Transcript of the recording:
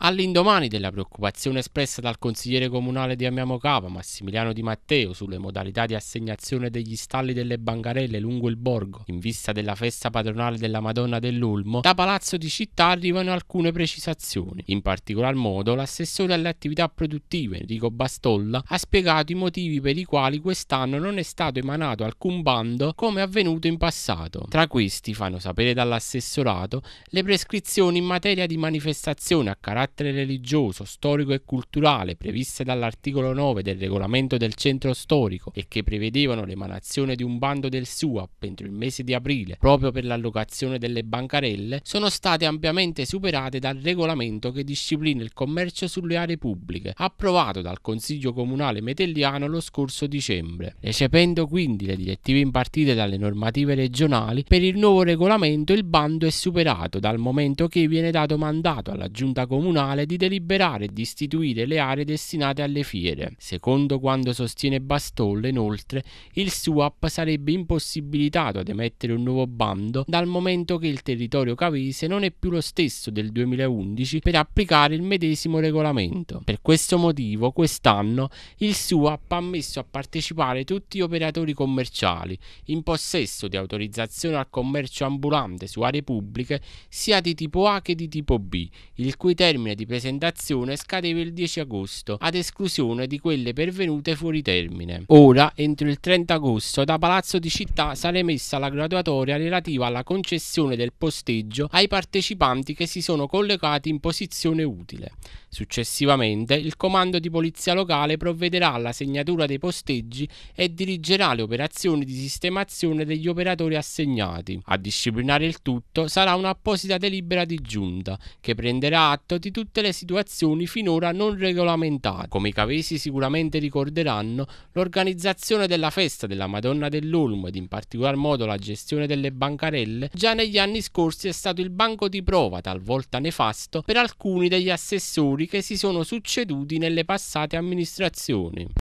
All'indomani della preoccupazione espressa dal consigliere comunale di Amiamo Cava, Massimiliano Di Matteo, sulle modalità di assegnazione degli stalli delle bancarelle lungo il borgo, in vista della festa patronale della Madonna dell'Ulmo, da Palazzo di Città arrivano alcune precisazioni. In particolar modo, l'assessore alle attività produttive, Enrico Bastolla, ha spiegato i motivi per i quali quest'anno non è stato emanato alcun bando come avvenuto in passato. Tra questi, fanno sapere dall'assessorato, le prescrizioni in materia di manifestazione a carattere carattere religioso, storico e culturale previste dall'articolo 9 del regolamento del centro storico e che prevedevano l'emanazione di un bando del SUAP entro il mese di aprile proprio per l'allocazione delle bancarelle, sono state ampiamente superate dal regolamento che disciplina il commercio sulle aree pubbliche, approvato dal Consiglio Comunale Metelliano lo scorso dicembre, recependo quindi le direttive impartite dalle normative regionali per il nuovo regolamento il bando è superato dal momento che viene dato mandato alla giunta comunale comunale di deliberare e di istituire le aree destinate alle fiere. Secondo quanto sostiene Bastolle, inoltre, il SUAP sarebbe impossibilitato ad emettere un nuovo bando dal momento che il territorio cavese non è più lo stesso del 2011 per applicare il medesimo regolamento. Per questo motivo, quest'anno il SUAP ha messo a partecipare tutti gli operatori commerciali in possesso di autorizzazione al commercio ambulante su aree pubbliche sia di tipo A che di tipo B, il cui termine termine di presentazione scadeva il 10 agosto, ad esclusione di quelle pervenute fuori termine. Ora, entro il 30 agosto, da Palazzo di Città sarà emessa la graduatoria relativa alla concessione del posteggio ai partecipanti che si sono collegati in posizione utile. Successivamente, il comando di polizia locale provvederà alla segnatura dei posteggi e dirigerà le operazioni di sistemazione degli operatori assegnati. A disciplinare il tutto sarà un'apposita delibera di giunta che prenderà atto di tutte le situazioni finora non regolamentate. Come i cavesi sicuramente ricorderanno, l'organizzazione della festa della Madonna dell'Olmo ed in particolar modo la gestione delle bancarelle già negli anni scorsi è stato il banco di prova, talvolta nefasto, per alcuni degli assessori che si sono succeduti nelle passate amministrazioni.